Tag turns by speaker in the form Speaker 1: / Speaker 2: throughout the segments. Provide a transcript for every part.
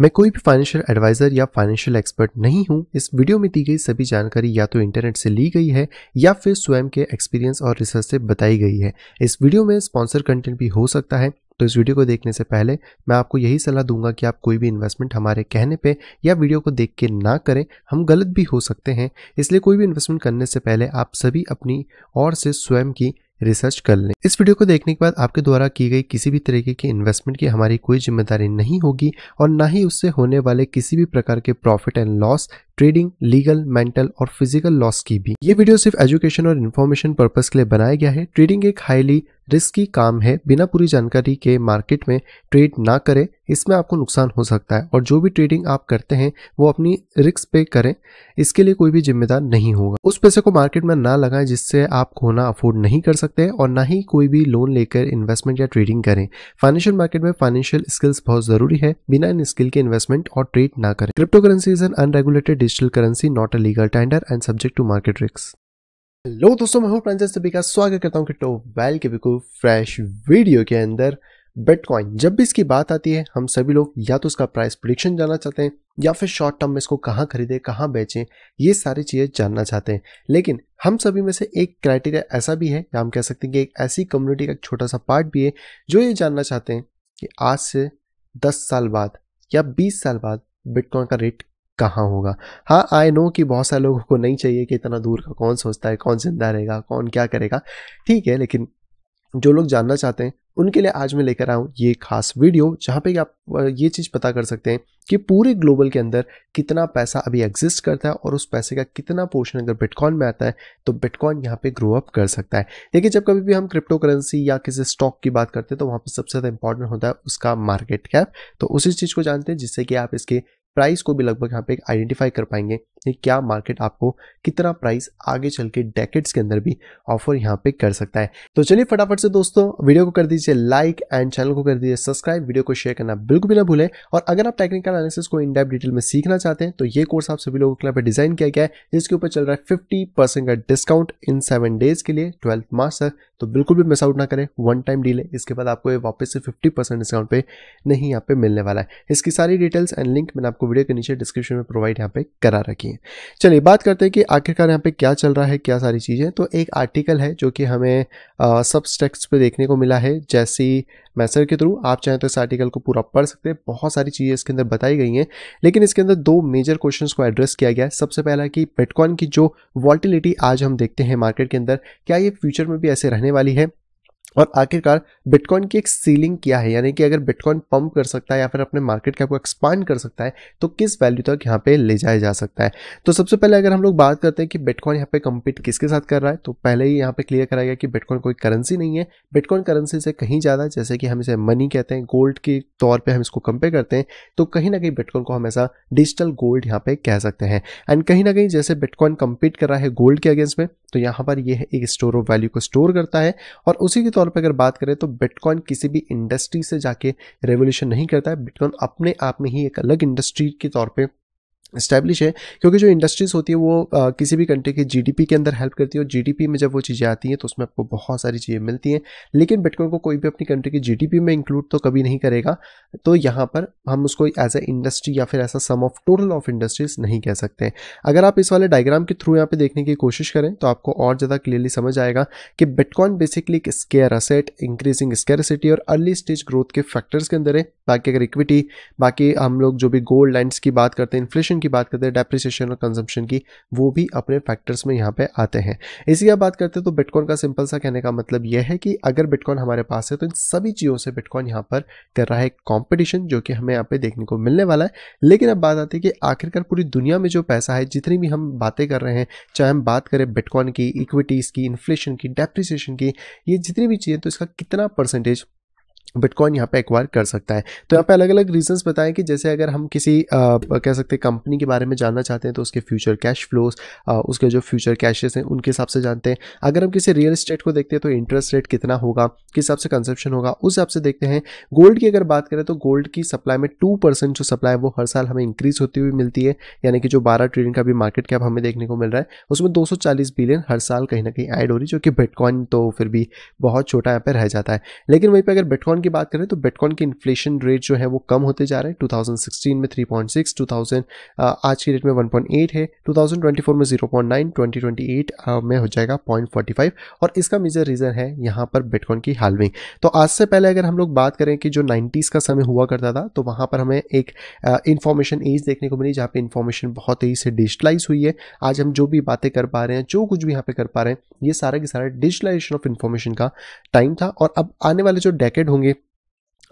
Speaker 1: मैं कोई भी फाइनेंशियल एडवाइजर या फाइनेंशियल एक्सपर्ट नहीं हूं इस वीडियो में दी गई सभी जानकारी या तो इंटरनेट से ली गई है या फिर स्वयं के एक्सपीरियंस और रिसर्च से बताई गई है इस वीडियो में स्पॉन्सर कंटेंट भी हो सकता है तो इस वीडियो को देखने से पहले मैं आपको यही सलाह दूंगा कि आप कोई भी इन्वेस्टमेंट हमारे कहने पे या वीडियो को देख के ना करें हम गलत भी हो सकते हैं इसलिए कोई भी इन्वेस्टमेंट करने से पहले आप सभी अपनी और से स्वयं की रिसर्च कर लें इस वीडियो को देखने के बाद आपके द्वारा की गई किसी भी तरीके की इन्वेस्टमेंट की हमारी कोई जिम्मेदारी नहीं होगी और ना ही उससे होने वाले किसी भी प्रकार के profit and loss trading legal mental और फिजिकल लॉस की भी ये वीडियो सिर्फ एजुकेशन और इन्फॉर्मेशन पर्पज के लिए बनाया गया है ट्रेडिंग एक हाईली रिस्की काम है बिना पूरी जानकारी के मार्केट में ट्रेड ना करें इसमें आपको नुकसान हो सकता है और जो भी ट्रेडिंग आप करते हैं वो अपनी रिस्क पे करें इसके लिए कोई भी जिम्मेदार नहीं होगा उस पैसे को मार्केट में ना लगाएं जिससे आप खोना अफोर्ड नहीं कर सकते और ना ही कोई भी लोन लेकर इन्वेस्टमेंट या ट्रेडिंग करें फाइनेंशियल मार्केट में फाइनेंशियल स्किल्स बहुत जरूरी है बिना इन स्किल के इन्वेस्टमेंट और ट्रेड ना करें crypto currency is an unregulated digital currency not a legal tender and subject to market risk hello दोस्तों मैं हूं प्रांजल सभी का स्वागत करता हूं क्रिप्टो वेल के बिल्कुल फ्रेश वीडियो के अंदर बिटकॉइन जब भी इसकी बात आती है हम सभी लोग या तो उसका प्राइस प्रिडिक्शन जानना चाहते हैं या फिर शॉर्ट टर्म में इसको कहाँ खरीदें कहाँ बेचें ये सारी चीज़ें जानना चाहते हैं लेकिन हम सभी में से एक क्राइटेरिया ऐसा भी है या हम कह सकते हैं कि एक ऐसी कम्युनिटी का एक छोटा सा पार्ट भी है जो ये जानना चाहते हैं कि आज से दस साल बाद या बीस साल बाद बिटकॉइन का रेट कहाँ होगा हाँ आई नो कि बहुत सारे लोगों को नहीं चाहिए कि इतना दूर का कौन सोचता है कौन जिंदा रहेगा कौन क्या करेगा ठीक है लेकिन जो लोग जानना चाहते हैं उनके लिए आज मैं लेकर आऊँ ये खास वीडियो जहाँ पे आप ये चीज़ पता कर सकते हैं कि पूरे ग्लोबल के अंदर कितना पैसा अभी एग्जिस्ट करता है और उस पैसे का कितना पोर्शन अगर बिटकॉइन में आता है तो बिटकॉइन यहाँ पे ग्रो अप कर सकता है देखिए जब कभी भी हम क्रिप्टो करेंसी या किसी स्टॉक की बात करते हैं तो वहाँ पर सबसे ज़्यादा इंपॉर्टेंट होता है उसका मार्केट कैप तो उसी चीज़ को जानते हैं जिससे कि आप इसके प्राइस को भी लगभग यहाँ पे आइडेंटिफाई कर पाएंगे कि क्या मार्केट आपको कितना प्राइस आगे चल के डेकेट्स के अंदर भी ऑफर यहाँ पे कर सकता है तो चलिए फटाफट से दोस्तों वीडियो को कर दीजिए लाइक एंड चैनल को कर दीजिए सब्सक्राइब वीडियो को शेयर करना बिल्कुल भी ना भूलें और अगर आप टेक्निकल एनालिसिस को इनडेप डिटेल में सीखना चाहते हैं तो ये कोर्स आप सभी लोगों के लिए डिजाइन किया गया है जिसके ऊपर चल रहा है फिफ्टी का डिस्काउंट इन सेवन डेज के लिए ट्वेल्थ मार्च तक तो बिल्कुल भी मिस आउट ना करें वन टाइम डील है इसके बाद आपको वापस से फिफ्टी डिस्काउंट पे नहीं यहाँ पे मिलने वाला है इसकी सारी डिटेल्स एंड लिंक मैंने आपको आपको वीडियो के नीचे डिस्क्रिप्शन में प्रोवाइड यहाँ पे करा रखी है चलिए बात करते हैं कि आखिरकार यहाँ पे क्या चल रहा है क्या सारी चीज़ें तो एक आर्टिकल है जो कि हमें सब स्टेक्स पर देखने को मिला है जैसी मैसेज के थ्रू आप चाहें तो इस आर्टिकल को पूरा पढ़ सकते हैं बहुत सारी चीज़ें इसके अंदर बताई गई हैं लेकिन इसके अंदर दो मेजर क्वेश्चन को एड्रेस किया गया है सबसे पहला कि बिटकॉइन की जो वॉल्टिलिटी आज हम देखते हैं मार्केट के अंदर क्या ये फ्यूचर में भी ऐसे रहने वाली है और आखिरकार बिटकॉइन की एक सीलिंग क्या है यानी कि अगर बिटकॉइन पंप कर सकता है या फिर अपने मार्केट कैप को एक्सपांड कर सकता है तो किस वैल्यू तक यहाँ पे ले जाया जा सकता है तो सबसे पहले अगर हम लोग बात करते हैं कि बिटकॉइन यहाँ पे कंपीट किसके साथ कर रहा है तो पहले ही यहाँ पे क्लियर कराया गया कि बिटकॉइन कोई करेंसी नहीं है बिटकॉइन करेंसी से कहीं ज़्यादा जैसे कि हम इसे मनी कहते हैं गोल्ड के तौर पर हम इसको कंपेयर करते हैं तो कहीं ना कहीं बिटकॉइन को हम ऐसा डिजिटल गोल्ड यहाँ पे कह सकते हैं एंड कहीं ना कहीं जैसे बिटकॉइन कंपीट कर रहा है गोल्ड के अगेंस्ट में तो यहाँ पर यह एक स्टोर ऑफ वैल्यू को स्टोर करता है और उसी के तौर तौर पर अगर बात करें तो बिटकॉइन किसी भी इंडस्ट्री से जाके रेवोल्यूशन नहीं करता है बिटकॉइन अपने आप में ही एक अलग इंडस्ट्री के तौर पर इस्टेब्लिश है क्योंकि जो इंडस्ट्रीज़ होती है वो आ, किसी भी कंट्री के जीडीपी के अंदर हेल्प करती है और जीडीपी में जब वो चीज़ें आती हैं तो उसमें आपको बहुत सारी चीज़ें मिलती हैं लेकिन बिटकॉइन को कोई भी अपनी कंट्री की जीडीपी में इंक्लूड तो कभी नहीं करेगा तो यहाँ पर हम उसको एज ए इंडस्ट्री या फिर ऐसा sum of total of industries नहीं कह सकते अगर आप इस वाले डायग्राम के थ्रू यहाँ पर देखने की कोशिश करें तो आपको और ज़्यादा क्लियरली समझ आएगा कि बिटकॉइन बेसिकली एक स्केयर असेट इंक्रीजिंग स्केरसिटी और अर्ली स्टेज ग्रोथ के फैक्टर्स के अंदर है बाकी अगर इक्विटी बाकी हम लोग जो भी गोल्ड लैंड्स की बात करते हैं इन्फ्लेशन कंजम्पशन की बात करते हैं डेप्रिसिएशन और कंजम्पशन की वो भी अपने फैक्टर्स में यहाँ पे आते हैं इसी का बात करते हैं तो बिटकॉइन का सिंपल सा कहने का मतलब यह है कि अगर बिटकॉइन हमारे पास है तो इन सभी चीज़ों से बिटकॉइन यहाँ पर कर रहा है कॉम्पिटिशन जो कि हमें यहाँ पे देखने को मिलने वाला है लेकिन अब बात आती है कि आखिरकार पूरी दुनिया में जो पैसा है जितनी भी हम बातें कर रहे हैं चाहे हम बात करें बिटकॉइन की इक्विटीज़ की इन्फ्लेशन की डेप्रिसिएशन की ये जितनी भी चीज़ें तो इसका कितना परसेंटेज बिटकॉइन यहाँ पे एक्वायर कर सकता है तो यहाँ पे अलग अलग रीजंस बताएं कि जैसे अगर हम किसी आ, कह सकते हैं कंपनी के बारे में जानना चाहते हैं तो उसके फ्यूचर कैश फ्लोस उसके जो फ्यूचर कैशेस हैं उनके हिसाब से जानते हैं अगर हम किसी रियल इस्टेट को देखते हैं तो इंटरेस्ट रेट कितना होगा किस हिसाब से कंसेप्शन होगा उस हिसाब से देखते हैं गोल्ड की अगर बात करें तो गोल्ड की सप्लाई में टू जो सप्लाई है वो हर साल हमें इंक्रीज होती हुई मिलती है यानी कि जो बारह ट्रिलियन का भी मार्केट कैप हमें देखने को मिल रहा है उसमें दो बिलियन हर साल कहीं ना कहीं एड हो रही जो कि बिटकॉइन तो फिर भी बहुत छोटा यहाँ पर रह जाता है लेकिन वहीं पर अगर बिटकॉइन बिटकॉइन की बात करें तो बिटकॉइन की इन्फ्लेशन रेट जो है वो कम होते जा रहे हैं 2016 में 3.6 2000 आज की डेट में 1.8 है 2024 में 0.9 2028 में हो जाएगा 0.45 और इसका मेजर रीज़न है यहाँ पर बिटकॉइन की हालविंग तो आज से पहले अगर हम लोग बात करें कि जो नाइन्टीज़ का समय हुआ करता था तो वहाँ पर हमें एक इन्फॉर्मेशन एज देखने को मिली जहाँ पर इन्फॉर्मेशन बहुत तेज़ी से डिजिटलाइज हुई है आज हम जो भी बातें कर पा रहे हैं जो कुछ भी यहाँ पर कर पा रहे हैं ये सारा के सारा डिजिटलाइजेशन ऑफ इन्फॉर्मेशन का टाइम था और अब आने वाले जो डेकेड होंगे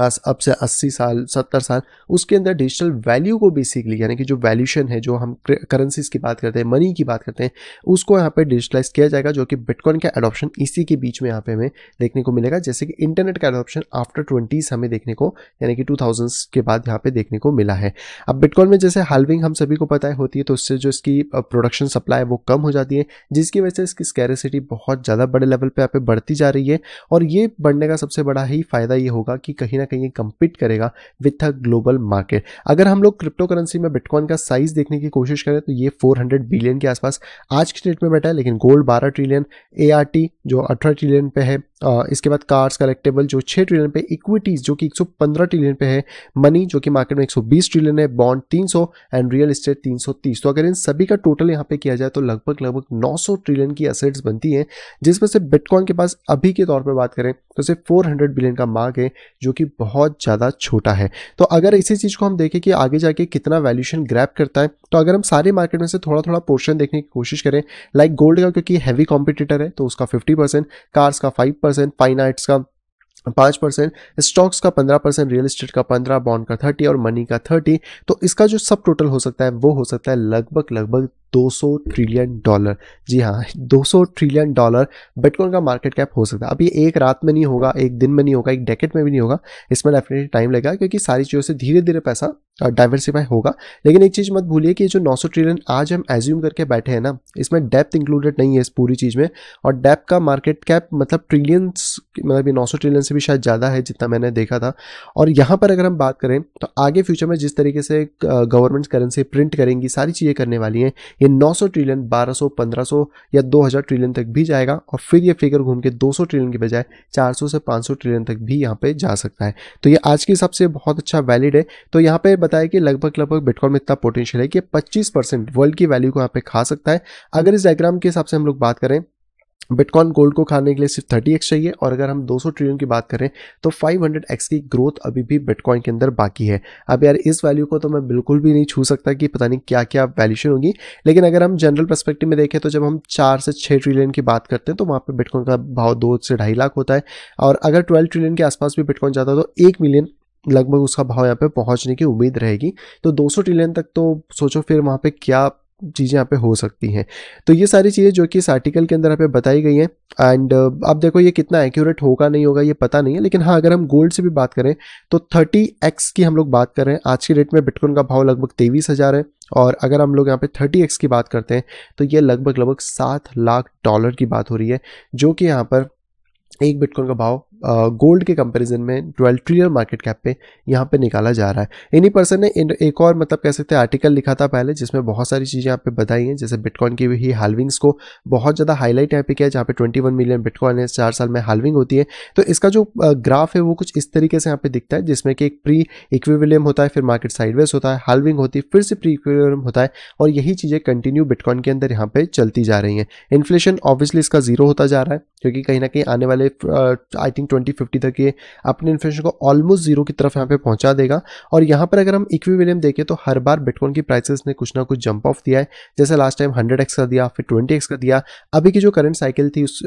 Speaker 1: अब से 80 साल 70 साल उसके अंदर डिजिटल वैल्यू को बेसिकली यानी कि जो वैल्यूशन है जो हम करेंसीज की बात करते हैं मनी की बात करते हैं उसको यहाँ पर डिजिटलाइज किया जाएगा जो कि बिटकॉइन का एडोप्शन इसी के बीच में यहाँ पे हमें देखने को मिलेगा जैसे कि इंटरनेट का अडोप्शन आफ्टर ट्वेंटीज हमें देखने को यानी कि टू के बाद यहाँ पे देखने को मिला है अब बिटकॉइन में जैसे हालविंग हम सभी को पता है होती है तो उससे जो इसकी प्रोडक्शन सप्लाई वो कम हो जाती है जिसकी वजह से इसकी स्कैरसिटी बहुत ज़्यादा बड़े लेवल पर यहाँ पर बढ़ती जा रही है और ये बढ़ने का सबसे बड़ा ही फायदा ये होगा कि कहीं ना कहीं ये कंपीट करेगा विथ अ ग्लोबल मार्केट अगर हम लोग क्रिप्टो करेंसी में बिटकॉइन का साइज देखने की कोशिश करें तो ये 400 बिलियन के आसपास आज के डेट में बैठा है लेकिन गोल्ड 12 ट्रिलियन ए जो 18 ट्रिलियन पे है इसके बाद कार्स कलेक्टेबल जो 6 ट्रिलियन पे इक्विटीज़ जो कि 115 ट्रिलियन पे है मनी जो कि मार्केट में 120 ट्रिलियन है बॉन्ड 300 एंड रियल इस्टेट 330 तो अगर इन सभी का टोटल यहाँ पे किया जाए तो लगभग लगभग 900 ट्रिलियन की असेट्स बनती हैं जिसमें से बिटकॉइन के पास अभी के तौर पर बात करें तो सिर्फ 400 बिलियन का मार्क है जो कि बहुत ज़्यादा छोटा है तो अगर इसी चीज़ को हम देखें कि आगे जाके कितना वैल्यूशन ग्रैप करता है तो अगर हम सारे मार्केट में से थोड़ा थोड़ा पोर्शन देखने की कोशिश करें लाइक गोल्ड का क्योंकि हैवी कॉम्पिटिटर है तो उसका फिफ्टी परसेंट कार्स का फाइव परसेंट फाइन आर्ट्स का पाँच परसेंट स्टॉक्स का पंद्रह परसेंट रियल इस्टेट का पंद्रह बॉन्ड का थर्टी और मनी का थर्टी तो इसका जो सब टोटल हो सकता है वो हो सकता है लगभग लगभग 200 ट्रिलियन डॉलर जी हाँ 200 ट्रिलियन डॉलर बिटकॉइन का मार्केट कैप हो सकता है अब ये एक रात में नहीं होगा एक दिन में नहीं होगा एक डेकेट में भी नहीं होगा इसमें डेफिनेटली टाइम लगेगा क्योंकि सारी चीज़ों से धीरे धीरे पैसा डाइवर्सिफाई होगा लेकिन एक चीज़ मत भूलिए कि जो 900 ट्रिलियन आज हम एज्यूम करके बैठे हैं ना इसमें डेप्थ इंक्लूडेड नहीं है इस पूरी चीज़ में और डेप का मार्केट कैप मतलब ट्रिलियंस मतलब ये 900 ट्रिलियन से भी शायद ज़्यादा है जितना मैंने देखा था और यहाँ पर अगर हम बात करें तो आगे फ्यूचर में जिस तरीके से गवर्नमेंट करेंसी प्रिंट करेंगी सारी चीज़ें करने वाली हैं ये 900 ट्रिलियन 1200 1500 या 2000 ट्रिलियन तक भी जाएगा और फिर ये फिगर घूम के 200 ट्रिलियन के बजाय 400 से 500 ट्रिलियन तक भी यहाँ पे जा सकता है तो ये आज के हिसाब से बहुत अच्छा वैलिड है तो यहाँ पे बताया कि लगभग लगभग बिटकॉइन में इतना पोटेंशियल है कि पच्चीस वर्ल्ड की वैल्यू को यहाँ पे खा सकता है अगर इस डायग्राम के हिसाब से हम लोग बात करें बिटकॉइन गोल्ड को खाने के लिए सिर्फ थर्टी एक्स चाहिए और अगर हम 200 ट्रिलियन की बात करें तो एक्स की ग्रोथ अभी भी बिटकॉइन के अंदर बाकी है अब यार इस वैल्यू को तो मैं बिल्कुल भी नहीं छू सकता कि पता नहीं क्या क्या वैल्यूशन होगी लेकिन अगर हम जनरल परस्पेक्टिव में देखें तो जब हम चार से छः ट्रिलियन की बात करते हैं तो वहाँ पर बिटकॉइन का भाव दो से ढाई लाख होता है और अगर ट्वेल्व ट्रिलियन के आसपास भी बिटकॉइन जाता है तो एक मिलियन लगभग उसका भाव यहाँ पे पहुंचने की उम्मीद रहेगी तो 200 ट्रिलियन तक तो सोचो फिर वहाँ पे क्या चीज़ें यहाँ पे हो सकती हैं तो ये सारी चीज़ें जो कि इस आर्टिकल के अंदर यहाँ पे बताई गई हैं एंड uh, आप देखो ये कितना एक्यूरेट होगा नहीं होगा ये पता नहीं है लेकिन हाँ अगर हम गोल्ड से भी बात करें तो थर्टी एक्स की हम लोग बात कर रहे हैं आज की डेट में बिटकॉइन का भाव लगभग तेईस हज़ार है और अगर हम लोग यहाँ पे थर्टी एक्स की बात करते हैं तो ये लगभग लगभग सात लाख डॉलर की बात हो रही है जो कि यहाँ पर एक बिटकॉइन का भाव गोल्ड के कंपैरिजन में 12 ट्रिलियन मार्केट कैप पे यहाँ पे निकाला जा रहा है इन्हीं पर्सन ने इन एक और मतलब कह सकते हैं आर्टिकल लिखा था पहले जिसमें बहुत सारी चीज़ें यहाँ पे बताई हैं जैसे बिटकॉइन की ही हालविंग्स को बहुत ज़्यादा हाईलाइट यहाँ पे किया जहाँ पे ट्वेंटी मिलियन बिटकॉइन है चार साल में हालविंग होती है तो इसका जो ग्राफ है वो कुछ इस तरीके से यहाँ पे दिखता है जिसमें कि एक प्री इक्विविलियम होता है फिर मार्केट साइडवेज होता है हालविंग होती है फिर से प्री इक्विविलियम होता है और यही चीज़ें कंटिन्यू बिटकॉइन के अंदर यहाँ पर चलती जा रही हैं इन्फ्लेशन ऑब्वियसली इसका जीरो होता जा रहा है क्योंकि कहीं ना कहीं आने वाले आई थिंक ट्वेंटी फिफ्टी तक ये अपने इन्फ्लेशन को ऑलमोस्ट जीरो की तरफ यहाँ पे पहुंचा देगा और यहाँ पर अगर हम इक्वी देखें तो हर बार बिटकॉइन की प्राइसेस ने कुछ ना कुछ जंप ऑफ दिया है जैसे लास्ट टाइम हंड्रेड एक्स का दिया फिर ट्वेंटी एक्स का दिया अभी की जो करंट साइकिल थी उस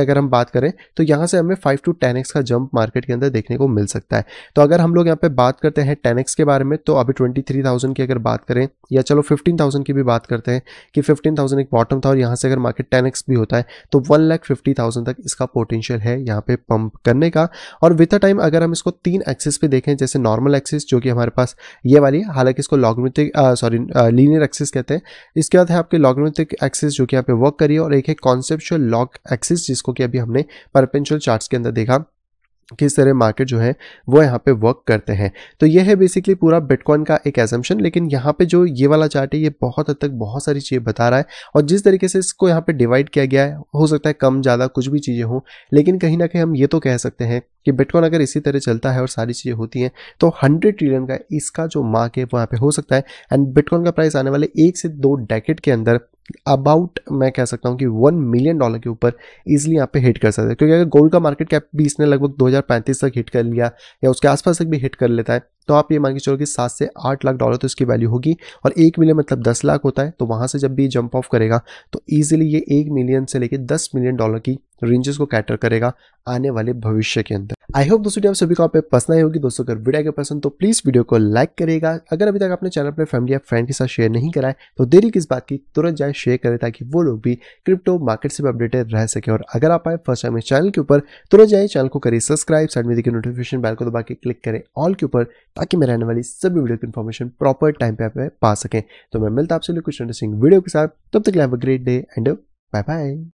Speaker 1: अगर हम बात करें तो यहाँ से हमें फाइव टू टेन का जंप मार्केट के अंदर देखने को मिल सकता है तो अगर हम लोग यहाँ पे बात करते हैं टेन के बारे में तो अभी ट्वेंटी की अगर बात करें या चलो फिफ्टीन की भी बात करते हैं कि फिफ्टीन एक बॉटम था और यहाँ से अगर मार्केट टेन भी होता है तो वन लाख फिफ्टी थाउजेंड तक इसका पोटेंशियल है यहाँ पे पंप करने का और विथ अ टाइम अगर हम इसको तीन एक्सिस पे देखें जैसे नॉर्मल एक्सिस जो कि हमारे पास ये वाली है हालांकि इसको लॉगमेटिक सॉरी लीनियर एक्सिस कहते हैं इसके बाद है आपके लॉगमेटिक एक्सिस जो कि यहाँ पे वर्क करिए और एक है कॉन्सेप्चुअल लॉक एक्सिस जिसको कि अभी हमने परपेंशुअल चार्ट के अंदर देखा किस तरह मार्केट जो है वो यहाँ पे वर्क करते हैं तो ये है बेसिकली पूरा बिटकॉइन का एक एजम्पन लेकिन यहाँ पे जो ये वाला चार्ट है ये बहुत हद तक बहुत सारी चीज़ें बता रहा है और जिस तरीके से इसको यहाँ पे डिवाइड किया गया है हो सकता है कम ज़्यादा कुछ भी चीज़ें हों लेकिन कहीं ना कहीं हम ये तो कह सकते हैं कि बिटकॉइन अगर इसी तरह चलता है और सारी चीज़ें होती हैं तो हंड्रेड ट्रिलियन का इसका जो मार्क है वहाँ पर हो सकता है एंड बिटकॉइन का प्राइस आने वाले एक से दो डैकेट के अंदर अबाउट मैं कह सकता हूँ कि वन मिलियन डॉलर के ऊपर इजीली यहाँ पे हिट कर सकते हैं क्योंकि अगर गोल्ड का मार्केट कैप भी इसने लगभग 2035 तक हिट कर लिया या उसके आसपास तक भी हिट कर लेता है तो आप ये मान के चलो कि सात से आठ लाख डॉलर तो इसकी वैल्यू होगी और एक मिलियन मतलब दस लाख होता है तो वहाँ से जब भी जंप ऑफ करेगा तो ईजिली ये एक मिलियन से लेकर दस मिलियन डॉलर की रेंजेस को कैटर करेगा आने वाले भविष्य के अंदर आई होप दोस्तों आप सभी को आप पसंद आई होगी दोस्तों अगर वीडियो अगर पसंद तो प्लीज वीडियो को लाइक करेगा अगर अभी तक आपने चैनल अपने फैमिली या फ्रेंड के साथ शेयर नहीं कराए तो देरी किस बात की तुरंत जाए शेयर करें ताकि वो लोग भी क्रिप्टो मार्केट से भी अपडेटेड रह सके और अगर आप आए फर्स्ट टाइम इस चैनल के ऊपर तुरंत जाए चैनल को करिए सब्सक्राइब साइड में देखिए नोटिफिकेशन बैल को दबा के क्लिक करें ऑल के ऊपर ताकि मैं रहने वाली सभी वीडियो की इन्फॉर्मेशन प्रॉपर टाइम पे आप पा सकें तो मैं मिलता आपसे कुछ इंटरेस्टिंग वीडियो के साथ तब तक live a great day and bye bye